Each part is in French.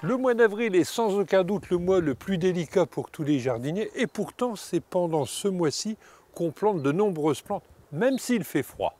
Le mois d'avril est sans aucun doute le mois le plus délicat pour tous les jardiniers et pourtant c'est pendant ce mois-ci qu'on plante de nombreuses plantes, même s'il fait froid.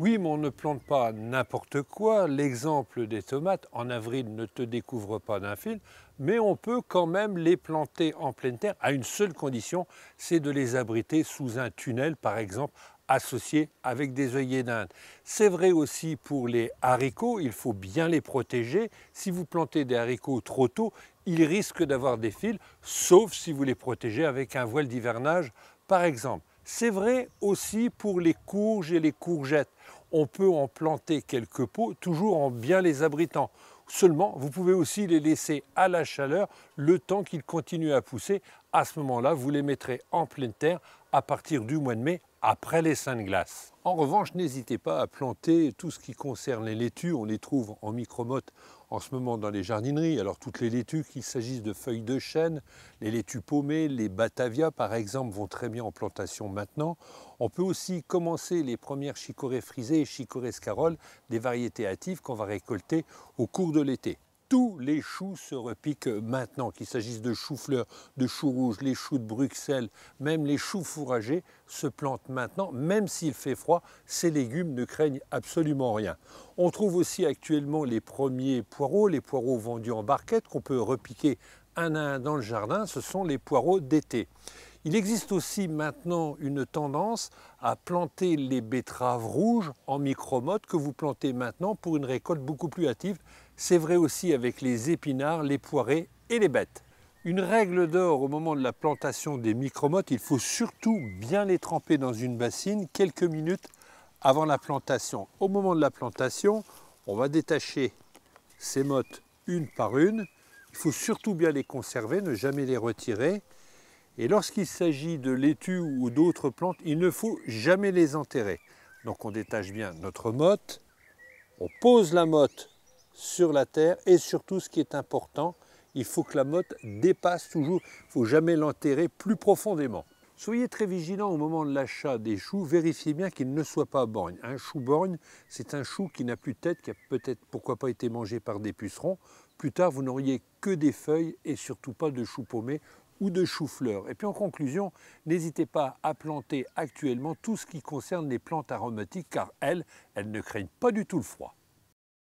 Oui, mais on ne plante pas n'importe quoi. L'exemple des tomates, en avril, ne te découvre pas d'un fil, mais on peut quand même les planter en pleine terre à une seule condition, c'est de les abriter sous un tunnel, par exemple, associé avec des œillets d'Inde. C'est vrai aussi pour les haricots, il faut bien les protéger. Si vous plantez des haricots trop tôt, ils risquent d'avoir des fils, sauf si vous les protégez avec un voile d'hivernage par exemple. C'est vrai aussi pour les courges et les courgettes. On peut en planter quelques pots, toujours en bien les abritant. Seulement, vous pouvez aussi les laisser à la chaleur le temps qu'ils continuent à pousser. À ce moment-là, vous les mettrez en pleine terre à partir du mois de mai après les seins de glace. En revanche, n'hésitez pas à planter tout ce qui concerne les laitues. On les trouve en micromotte en ce moment dans les jardineries. Alors toutes les laitues, qu'il s'agisse de feuilles de chêne, les laitues paumées, les batavia par exemple, vont très bien en plantation maintenant. On peut aussi commencer les premières chicorées frisées et chicorées scaroles, des variétés hâtives qu'on va récolter au cours de l'été tous les choux se repiquent maintenant, qu'il s'agisse de choux-fleurs, de choux rouges, les choux de Bruxelles, même les choux fourragés se plantent maintenant, même s'il fait froid, ces légumes ne craignent absolument rien. On trouve aussi actuellement les premiers poireaux, les poireaux vendus en barquette qu'on peut repiquer un à un dans le jardin, ce sont les poireaux d'été. Il existe aussi maintenant une tendance à planter les betteraves rouges en micro-mottes que vous plantez maintenant pour une récolte beaucoup plus hâtive. C'est vrai aussi avec les épinards, les poirées et les bêtes. Une règle d'or au moment de la plantation des micromottes, il faut surtout bien les tremper dans une bassine quelques minutes avant la plantation. Au moment de la plantation, on va détacher ces mottes une par une. Il faut surtout bien les conserver, ne jamais les retirer. Et lorsqu'il s'agit de laitue ou d'autres plantes, il ne faut jamais les enterrer. Donc on détache bien notre motte, on pose la motte sur la terre et surtout ce qui est important, il faut que la motte dépasse toujours, il ne faut jamais l'enterrer plus profondément. Soyez très vigilant au moment de l'achat des choux, vérifiez bien qu'ils ne soient pas borgnes. Un chou borgne, c'est un chou qui n'a plus de tête, qui a peut-être pourquoi pas été mangé par des pucerons. Plus tard, vous n'auriez que des feuilles et surtout pas de choux paumés ou de chou fleurs. Et puis en conclusion, n'hésitez pas à planter actuellement tout ce qui concerne les plantes aromatiques car elles, elles ne craignent pas du tout le froid.